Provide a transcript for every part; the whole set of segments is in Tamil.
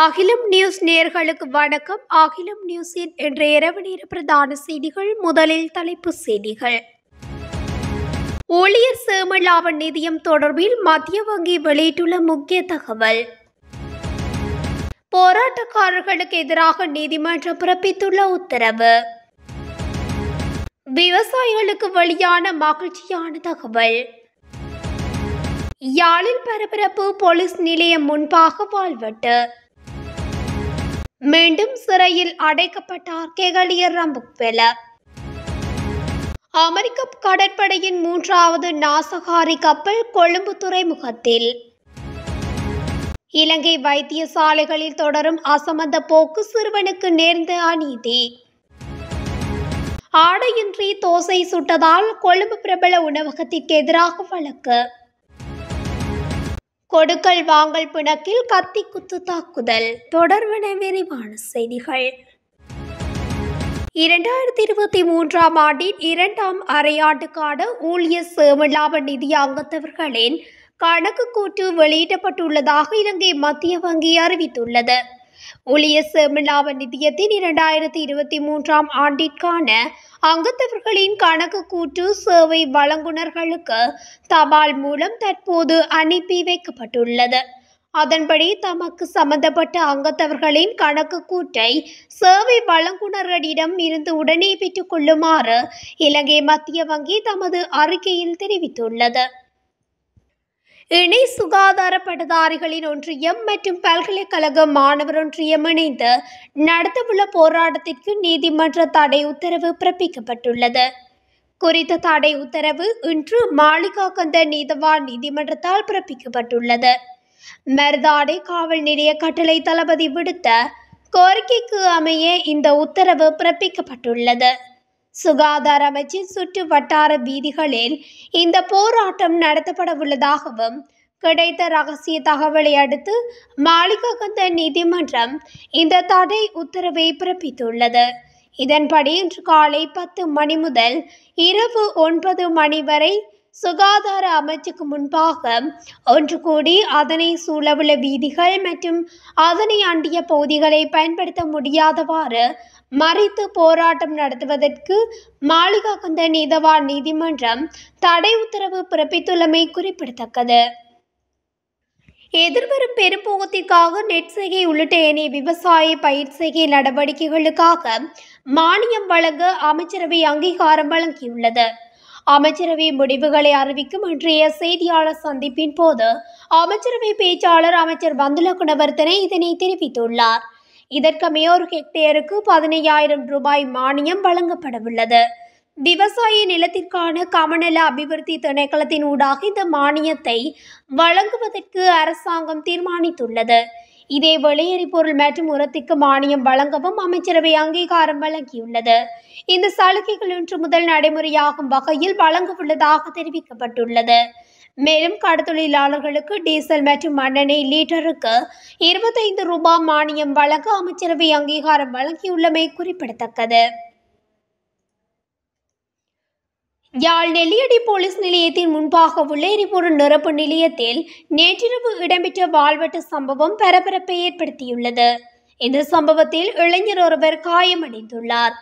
அகிலம் நியூஸ் நேர்களுக்கு வணக்கம் அகிலம் நியூஸ் என்ற இரவு நேர பிரதான செய்திகள் முதலில் தலைப்பு செய்திகள் ஊழியர் சேமலாப நிதியம் தொடர்பில் மத்திய வங்கி வெளியிட்டுள்ள முக்கிய தகவல் போராட்டக்காரர்களுக்கு எதிராக நீதிமன்றம் பிறப்பித்துள்ள உத்தரவு விவசாயிகளுக்கு வழியான மகிழ்ச்சியான தகவல் யாழில் பரபரப்பு போலீஸ் நிலையம் முன்பாக வாழ்வட்டு மீண்டும் சிறையில் அடைக்கப்பட்டார் கெகலியர் ரம்புக்வெல அமெரிக்க கடற்படையின் மூன்றாவது நாசகாரி கப்பல் கொழும்பு துறைமுகத்தில் இலங்கை வைத்தியசாலைகளில் தொடரும் அசமந்த போக்கு சிறுவனுக்கு நேர்ந்த அநீதி ஆடையின்றி தோசை சுட்டதால் கொழும்பு பிரபல உணவகத்திற்கு எதிராக வழக்கு கொடுக்கல் வாங்கல் பிணக்கில் கத்தி குத்து தாக்குதல் தொடர்வன விரிவான செய்திகள் இரண்டாயிரத்தி இருபத்தி மூன்றாம் ஆண்டின் இரண்டாம் அரையாண்டுக்கான ஊழியர் நிதி அங்கத்தவர்களின் கணக்கு கூட்டு வெளியிடப்பட்டுள்ளதாக இலங்கை மத்திய வங்கி அறிவித்துள்ளது ஒளிய சேமிலாப நிதியத்தின் இரண்டாயிரத்தி இருபத்தி மூன்றாம் ஆண்டிற்கான அங்கத்தவர்களின் கணக்கு கூட்டு சேவை வழங்குனர்களுக்கு தபால் மூலம் தற்போது அனுப்பி வைக்கப்பட்டுள்ளது அதன்படி தமக்கு சம்பந்தப்பட்ட அங்கத்தவர்களின் கணக்கு கூட்டை சேவை வழங்குனரிடம் இருந்து உடனே பெற்றுக் கொள்ளுமாறு இலங்கை மத்திய வங்கி தமது அறிக்கையில் தெரிவித்துள்ளது இணை சுகாதார பட்டதாரிகளின் ஒன்றியம் மற்றும் பல்கலைக்கழக மாணவர் ஒன்றியம் இணைந்து நடத்தவுள்ள போராட்டத்திற்கு நீதிமன்ற தடை உத்தரவு பிறப்பிக்கப்பட்டுள்ளது குறித்த தடை உத்தரவு இன்று கந்த நீதவான் நீதிமன்றத்தால் பிறப்பிக்கப்பட்டுள்ளது மருதாடை காவல் நிலைய கட்டளை தளபதி விடுத்த கோரிக்கைக்கு அமைய இந்த உத்தரவு பிறப்பிக்கப்பட்டுள்ளது சுகாதார அமைச்சின் சுற்று வட்டார வீதிகளில் இந்த போராட்டம் நடத்தப்பட உள்ளதாகவும் கிடைத்த ரகசிய தகவலை அடுத்து மாளிககந்த நீதிமன்றம் இந்த தடை உத்தரவை பிறப்பித்துள்ளது இதன்படி இன்று காலை பத்து மணி முதல் இரவு ஒன்பது மணி வரை சுகாதார அமைச்சுக்கு முன்பாக ஒன்று கூடி அதனை சூழவுள்ள வீதிகள் மற்றும் அதனை அண்டிய பகுதிகளை பயன்படுத்த முடியாதவாறு மறித்து போராட்டம் நடத்துவதற்கு மாளிகா குந்த நீதவான் நீதிமன்றம் தடை உத்தரவு பிறப்பித்துள்ளமை குறிப்பிடத்தக்கது எதிர்வரும் பெரும்போகத்திற்காக நெட் செய்கை உள்ளிட்ட ஏனைய விவசாய பயிர் செய்கை நடவடிக்கைகளுக்காக மானியம் வழங்க அமைச்சரவை அங்கீகாரம் வழங்கியுள்ளது அமைச்சரவை முடிவுகளை அறிவிக்கும் இன்றைய செய்தியாளர் சந்திப்பின் போது அமைச்சரவை பேச்சாளர் அமைச்சர் பந்துல குணவர்த்தனை இதனை தெரிவித்துள்ளார் இதற்கு மேயோர் ஹெக்டேருக்கு பதினையாயிரம் ரூபாய் மானியம் வழங்கப்படவுள்ளது விவசாய நிலத்திற்கான கமநல அபிவிருத்தி திணைக்களத்தின் ஊடாக இந்த மானியத்தை வழங்குவதற்கு அரசாங்கம் தீர்மானித்துள்ளது இதே இதேவேளை எரிபொருள் மற்றும் உரத்திற்கு மானியம் வழங்கவும் அமைச்சரவை அங்கீகாரம் வழங்கியுள்ளது இந்த சலுகைகள் இன்று முதல் நடைமுறையாகும் வகையில் வழங்கவுள்ளதாக தெரிவிக்கப்பட்டுள்ளது மேலும் கடத்தொழிலாளர்களுக்கு டீசல் மற்றும் மண்ணெண்ணெய் லீட்டருக்கு இருபத்தைந்து ரூபாய் மானியம் வழங்க அமைச்சரவை அங்கீகாரம் வழங்கியுள்ளமை குறிப்பிடத்தக்கது யாழ் நெல்லியடி போலீஸ் நிலையத்தின் முன்பாக உள்ள எரிபொருள் நிரப்பு நிலையத்தில் நேற்றிரவு இடம்பெற்ற வாழ்வெட்டு சம்பவம் பரபரப்பை ஏற்படுத்தியுள்ளது இந்த சம்பவத்தில் இளைஞர் ஒருவர் காயமடைந்துள்ளார்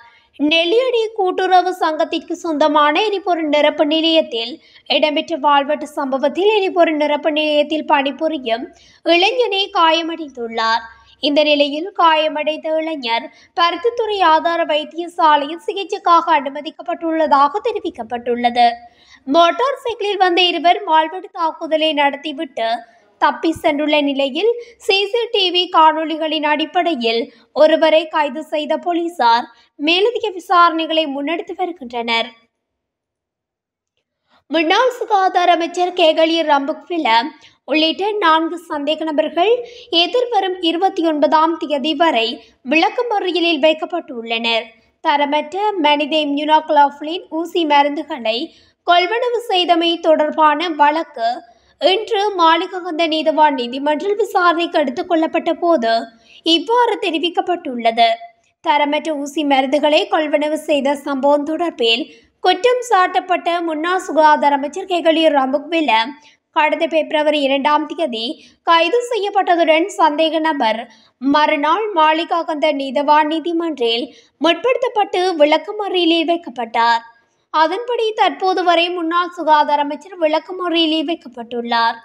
நெல்லியடி கூட்டுறவு சங்கத்திற்கு சொந்தமான எரிபொருள் நிரப்பு நிலையத்தில் இடம்பெற்ற வாழ்வெட்டு சம்பவத்தில் எரிபொருள் நிரப்பு நிலையத்தில் பணிபுரியும் இளைஞனை காயமடைந்துள்ளார் இந்த நிலையில் காயமடைந்த இளைஞர் பருத்தித்துறை ஆதார வைத்தியசாலையில் சிகிச்சைக்காக அனுமதிக்கப்பட்டுள்ளதாக தெரிவிக்கப்பட்டுள்ளது மோட்டார் சைக்கிளில் வந்த இருவர் மால்வெடி தாக்குதலை நடத்திவிட்டு தப்பி சென்றுள்ள நிலையில் சிசிடிவி காணொளிகளின் அடிப்படையில் ஒருவரை கைது செய்த போலீசார் மேலதிக விசாரணைகளை முன்னெடுத்து வருகின்றனர் முன்னாள் சுகாதார அமைச்சர் கேகலி ரம்புக்வில உள்ளிட்ட நான்கு சந்தேக நபர்கள் எதிர்வரும் இருபத்தி ஒன்பதாம் தேதி வரை முறையிலில் வைக்கப்பட்டுள்ளனர் தரமற்ற மனித இம்யூனோக்ளாஃபிலின் ஊசி மருந்துகளை கொள்வனவு செய்தமை தொடர்பான வழக்கு இன்று மாளிகந்த நீதவான் நீதிமன்றில் விசாரணைக்கு எடுத்துக் கொள்ளப்பட்ட போது இவ்வாறு தெரிவிக்கப்பட்டுள்ளது தரமற்ற ஊசி மருந்துகளை கொள்வனவு செய்த சம்பவம் தொடர்பில் குற்றம் சாட்டப்பட்ட முன்னாள் சுகாதார அமைச்சர் கெகலி ராமுக்வில கடந்த பிப்ரவரி இரண்டாம் தேதி கைது செய்யப்பட்டதுடன் சந்தேக நபர் மறுநாள் மாளிகாகந்த நீதவான் நீதிமன்றில் முற்படுத்தப்பட்டு விளக்கமறியிலே வைக்கப்பட்டார் அதன்படி தற்போது வரை முன்னாள் சுகாதார அமைச்சர் விளக்கமறியிலே வைக்கப்பட்டுள்ளார்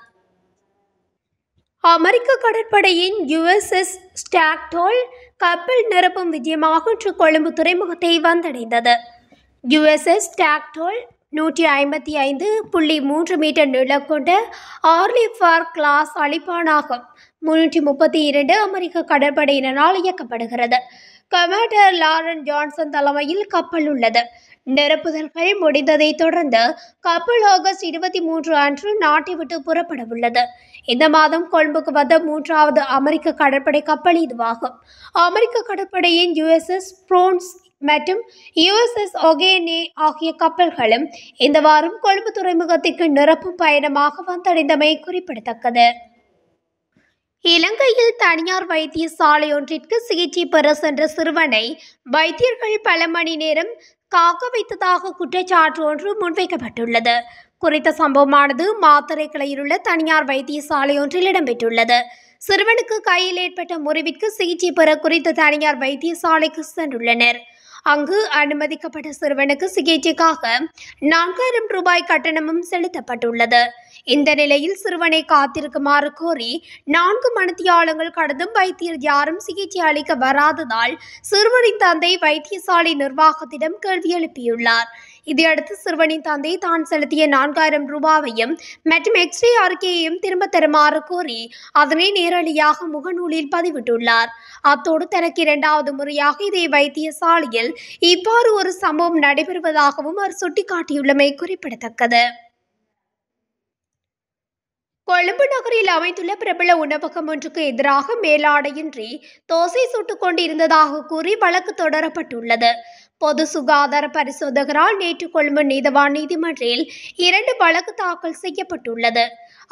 அமெரிக்க கடற்படையின் யுஎஸ்எஸ் ஸ்டாக்டோல் கப்பல் நிரப்பும் விஜயமாக கொழும்பு துறைமுகத்தை வந்தடைந்தது யுஎஸ்எஸ் ஸ்டாக்டோல் நூற்றி ஐம்பத்தி ஐந்து புள்ளி மூன்று மீட்டர் நிலம் கொண்ட ஆர்லிஃபார் கிளாஸ் அழிப்பானாகும் முன்னூற்றி முப்பத்தி இரண்டு அமெரிக்க கடற்படையினரால் இயக்கப்படுகிறது கமாண்டர் லாரன் ஜான்சன் தலைமையில் கப்பல் உள்ளது நிரப்புதல்கள் முடிந்ததை தொடர்ந்து கப்பல் ஆகஸ்ட் இருபத்தி மூன்று அன்று நாட்டை விட்டு புறப்பட உள்ளது இந்த மாதம் கொழும்புக்கு வந்த மூன்றாவது அமெரிக்க கடற்படை கப்பல் இதுவாகும் அமெரிக்க கடற்படையின் யுஎஸ்எஸ் புரோன்ஸ் மற்றும் யுஎஸ்எஸ் ஒகேனே ஆகிய கப்பல்களும் இந்த வாரம் கொழும்பு துறைமுகத்திற்கு நிரப்பும் பயணமாக வந்தடைந்தமை குறிப்பிடத்தக்கது இலங்கையில் தனியார் வைத்தியசாலை ஒன்றிற்கு சிகிச்சை பெற சென்ற சிறுவனை வைத்தியர்கள் பல மணி நேரம் காக்க வைத்ததாக குற்றச்சாட்டு ஒன்று முன்வைக்கப்பட்டுள்ளது குறித்த சம்பவமானது மாத்தரை உள்ள தனியார் வைத்தியசாலை ஒன்றில் இடம்பெற்றுள்ளது சிறுவனுக்கு கையில் ஏற்பட்ட முறிவிற்கு சிகிச்சை பெற குறித்த தனியார் வைத்தியசாலைக்கு சென்றுள்ளனர் அங்கு அனுமதிக்கப்பட்ட சிறுவனுக்கு சிகிச்சைக்காக நான்காயிரம் ரூபாய் கட்டணமும் செலுத்தப்பட்டுள்ளது இந்த நிலையில் சிறுவனை காத்திருக்குமாறு கோரி நான்கு மணித்தியாலங்கள் கடந்தும் வைத்தியர் யாரும் சிகிச்சை அளிக்க வராததால் சிறுவனின் தந்தை வைத்தியசாலை நிர்வாகத்திடம் கேள்வி எழுப்பியுள்ளார் இதையடுத்து சிறுவனின் தந்தை தான் செலுத்திய நான்காயிரம் ரூபாவையும் மற்றும் எக்ஸ்ரே அறிக்கையையும் திரும்ப தருமாறு கோரி அதனை நேரடியாக முகநூலில் பதிவிட்டுள்ளார் அத்தோடு தனக்கு இரண்டாவது முறையாக இதை வைத்திய சாலையில் இவ்வாறு ஒரு சம்பவம் நடைபெறுவதாகவும் அவர் சுட்டிக்காட்டியுள்ளமை குறிப்பிடத்தக்கது கொழும்பு நகரில் அமைந்துள்ள பிரபல உணவகம் ஒன்றுக்கு எதிராக மேலாடையின்றி தோசை சுட்டுக் கொண்டிருந்ததாக கூறி வழக்கு தொடரப்பட்டுள்ளது பொது சுகாதார பரிசோதகரால் நேற்று கொழும்பு நீதவான் நீதிமன்றில் இரண்டு வழக்கு தாக்கல் செய்யப்பட்டுள்ளது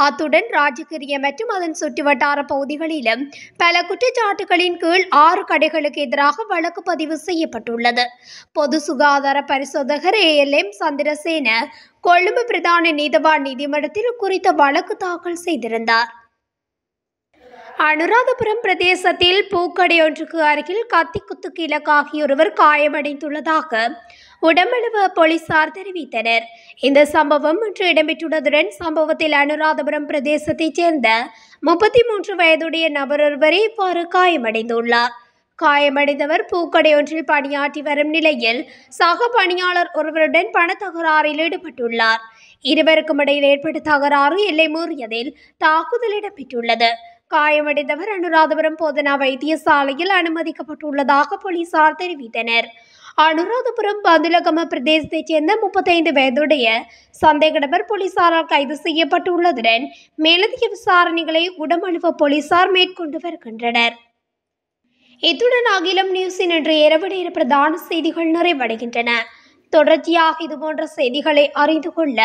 அத்துடன் ராஜகிரிய மற்றும் அதன் சுற்றுவட்டார பகுதிகளிலும் பல குற்றச்சாட்டுகளின் கீழ் ஆறு கடைகளுக்கு எதிராக வழக்கு பதிவு செய்யப்பட்டுள்ளது பொது சுகாதார பரிசோதகர் A L M Chandrasena Colombo பிரதான நீதவான் நீதிமன்றத்தில் குறித்த வழக்கு தாக்கல் செய்திருந்தார் அனுராதபுரம் பிரதேசத்தில் பூக்கடை ஒன்றுக்கு அருகில் கத்தி குத்துக்கு இலக்காகிய ஒருவர் காயமடைந்துள்ளதாக உடம்பளவு போலீசார் தெரிவித்தனர் இந்த சம்பவம் இன்று இடம்பெற்றுள்ளதுடன் சம்பவத்தில் அனுராதபுரம் பிரதேசத்தைச் சேர்ந்த முப்பத்தி மூன்று வயதுடைய நபர் ஒருவர் இவ்வாறு காயமடைந்துள்ளார் காயமடைந்தவர் பூக்கடை ஒன்றில் பணியாற்றி வரும் நிலையில் சக பணியாளர் ஒருவருடன் பணத்தகராறில் ஈடுபட்டுள்ளார் இருவருக்கும் இடையில் ஏற்பட்ட தகராறு எல்லை மூறியதில் தாக்குதல் இடம்பெற்றுள்ளது காயமடைந்தவர் அனுராதபுரம் போதனா வைத்தியசாலையில் அனுமதிக்கப்பட்டுள்ளதாக போலீசார் தெரிவித்தனர் அனுராதபுரம் பந்துலகம பிரதேசத்தைச் சேர்ந்த முப்பத்தைந்து வயதுடைய சந்தேக நபர் போலீசாரால் கைது செய்யப்பட்டுள்ளதுடன் மேலதிக விசாரணைகளை உடமழுவ போலீசார் மேற்கொண்டு வருகின்றனர் இத்துடன் அகிலம் நியூஸின் இன்று இரவு நேர பிரதான செய்திகள் நிறைவடைகின்றன தொடர்ச்சியாக இதுபோன்ற செய்திகளை அறிந்து கொள்ள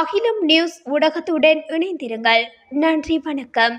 அகிலம் நியூஸ் ஊடகத்துடன் இணைந்திருங்கள் நன்றி வணக்கம்